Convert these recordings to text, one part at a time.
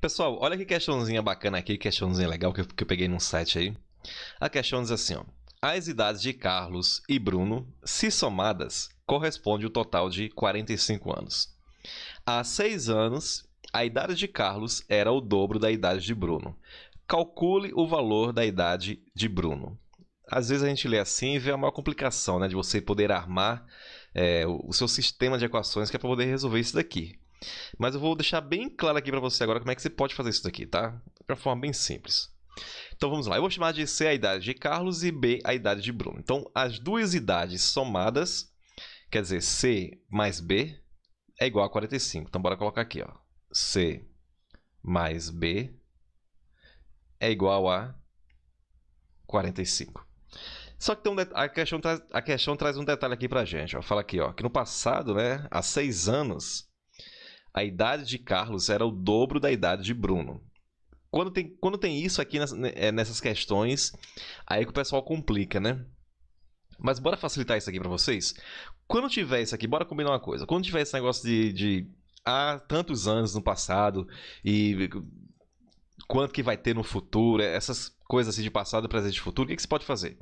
Pessoal, olha que questãozinha bacana aqui, questãozinha legal que eu, peguei num site aí. A questão diz assim, ó. As idades de Carlos e Bruno, se somadas, corresponde o total de 45 anos. Há seis anos, a idade de Carlos era o dobro da idade de Bruno. Calcule o valor da idade de Bruno. Às vezes a gente lê assim e vê a maior complicação né, de você poder armar é, o seu sistema de equações que é para poder resolver isso daqui. Mas eu vou deixar bem claro aqui para você agora como é que você pode fazer isso daqui, tá? De uma forma bem simples. Então vamos lá, eu vou chamar de C a idade de Carlos e B a idade de Bruno. Então as duas idades somadas, quer dizer, C mais B é igual a 45. Então bora colocar aqui, ó. C mais B é igual a 45. Só que tem um a, questão a questão traz um detalhe aqui a gente. Ó. Fala aqui, ó, que no passado, né, há seis anos, a idade de Carlos era o dobro da idade de Bruno. Quando tem, quando tem isso aqui nessas, né, é, nessas questões, aí que o pessoal complica, né? Mas bora facilitar isso aqui para vocês. Quando tiver isso aqui, bora combinar uma coisa. Quando tiver esse negócio de, de há tantos anos no passado e quanto que vai ter no futuro, essas coisas assim de passado, presente e futuro, o que, que você pode fazer?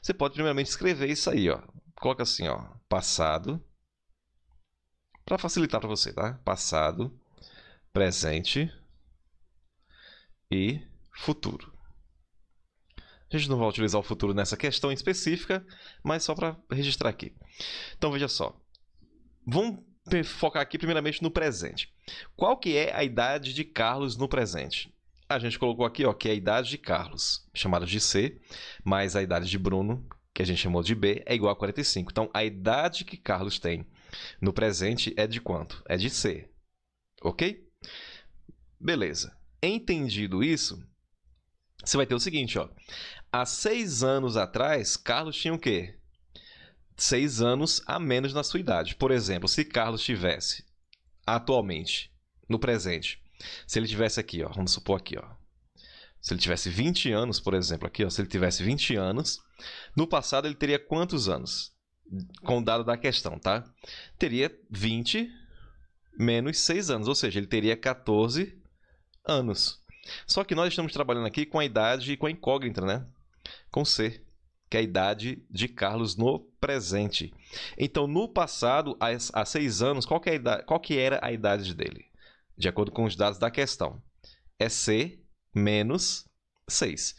Você pode primeiramente escrever isso aí, ó. Coloca assim, ó, passado para facilitar para você, tá? Passado, presente e futuro. A gente não vai utilizar o futuro nessa questão específica, mas só para registrar aqui. Então veja só. Vamos focar aqui primeiramente no presente. Qual que é a idade de Carlos no presente? A gente colocou aqui ó, que é a idade de Carlos, chamada de C, mais a idade de Bruno, que a gente chamou de B, é igual a 45. Então, a idade que Carlos tem no presente é de quanto? É de ser. Ok? Beleza. Entendido isso, você vai ter o seguinte, ó. Há seis anos atrás, Carlos tinha o quê? Seis anos a menos na sua idade. Por exemplo, se Carlos tivesse atualmente, no presente, se ele tivesse aqui, ó, vamos supor aqui, ó. Se ele tivesse 20 anos, por exemplo, aqui, ó, se ele tivesse 20 anos, no passado ele teria quantos anos? com o dado da questão, tá? Teria 20 menos 6 anos, ou seja, ele teria 14 anos. Só que nós estamos trabalhando aqui com a idade e com a incógnita, né? Com C, que é a idade de Carlos no presente. Então, no passado, há 6 anos, qual que, é idade, qual que era a idade dele? De acordo com os dados da questão. É C menos 6.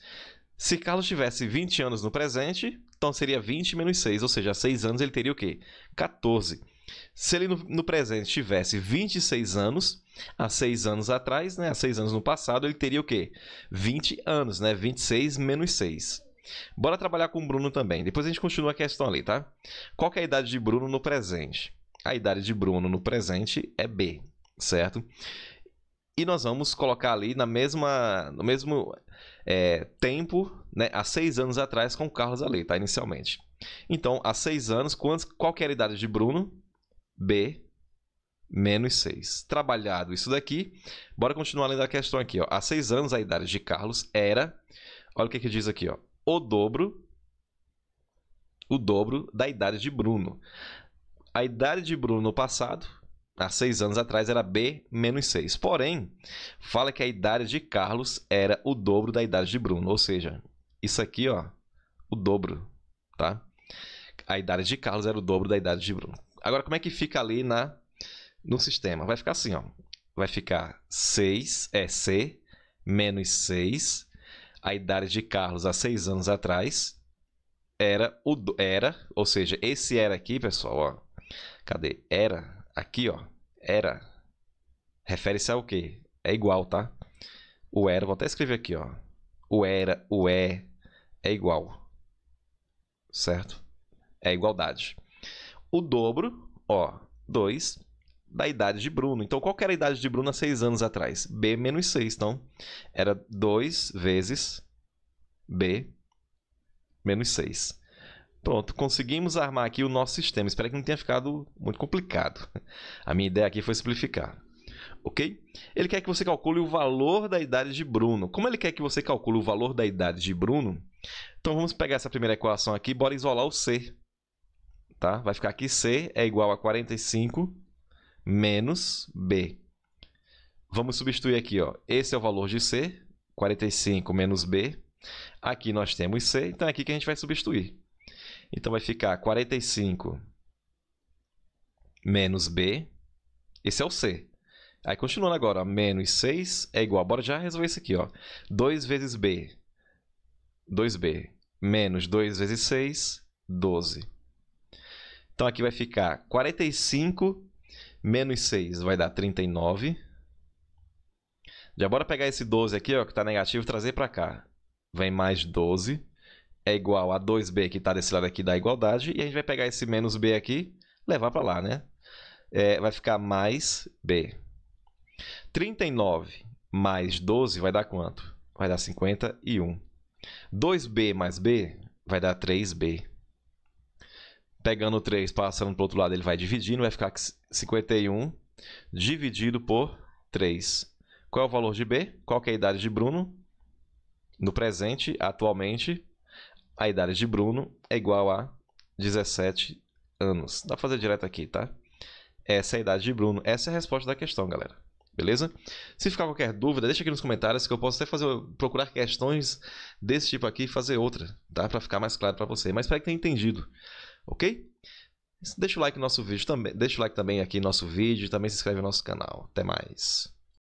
Se Carlos tivesse 20 anos no presente, então seria 20 menos 6, ou seja, 6 anos ele teria o quê? 14. Se ele no, no presente tivesse 26 anos, há 6 anos atrás, né, há 6 anos no passado, ele teria o quê? 20 anos, né? 26 menos 6. Bora trabalhar com o Bruno também. Depois a gente continua a questão ali, tá? Qual é a idade de Bruno no presente? A idade de Bruno no presente é B, certo? e nós vamos colocar ali na mesma, no mesmo é, tempo, né, há seis anos atrás, com o Carlos ali, tá? Inicialmente. Então, há seis anos, quantos, qual que era a idade de Bruno? B menos 6. Trabalhado isso daqui, bora continuar lendo a questão aqui. Ó. Há seis anos, a idade de Carlos era, olha o que, que diz aqui, ó, o dobro, o dobro da idade de Bruno. A idade de Bruno no passado há seis anos atrás era B-6. menos Porém, fala que a idade de Carlos era o dobro da idade de Bruno. Ou seja, isso aqui, ó, o dobro, tá? A idade de Carlos era o dobro da idade de Bruno. Agora, como é que fica ali na, no sistema? Vai ficar assim, ó. Vai ficar 6, é C, menos 6. A idade de Carlos há seis anos atrás era, o, era ou seja, esse era aqui, pessoal, ó. Cadê? Era aqui, ó, era, refere-se ao quê? É igual, tá? O era, vou até escrever aqui, ó. O era, o é, é igual. Certo? É igualdade. O dobro, ó, 2, da idade de Bruno. Então, qual que era a idade de Bruno há 6 anos atrás? B menos 6. Então, era 2 vezes B menos 6. Pronto, conseguimos armar aqui o nosso sistema. Espero que não tenha ficado muito complicado. A minha ideia aqui foi simplificar. Ok? Ele quer que você calcule o valor da idade de Bruno. Como ele quer que você calcule o valor da idade de Bruno, então vamos pegar essa primeira equação aqui e bora isolar o C. Tá? Vai ficar aqui C é igual a 45 menos B. Vamos substituir aqui. Ó. Esse é o valor de C, 45 menos B. Aqui nós temos C, então é aqui que a gente vai substituir. Então vai ficar 45 menos b. Esse é o c. Aí continuando agora, menos 6 é igual. Bora já resolver isso aqui, ó. 2 vezes b. 2b menos 2 vezes 6, 12. Então aqui vai ficar 45 menos 6 vai dar 39. Já bora pegar esse 12 aqui, ó, que está negativo, trazer para cá. Vem mais 12 é igual a 2b, que está desse lado aqui da igualdade, e a gente vai pegar esse menos b aqui, levar para lá, né? É, vai ficar mais b. 39 mais 12 vai dar quanto? Vai dar 51. 2b mais b vai dar 3b. Pegando o 3, passando para o outro lado, ele vai dividindo, vai ficar 51 dividido por 3. Qual é o valor de b? Qual é a idade de Bruno? No presente, atualmente, a idade de Bruno é igual a 17 anos. Dá pra fazer direto aqui, tá? Essa é a idade de Bruno. Essa é a resposta da questão, galera. Beleza? Se ficar qualquer dúvida, deixa aqui nos comentários que eu posso até fazer, procurar questões desse tipo aqui e fazer outra, tá? Pra ficar mais claro para você. Mas espero que tenha entendido, ok? Deixa o like no nosso vídeo também. Deixa o like também aqui no nosso vídeo. Também se inscreve no nosso canal. Até mais.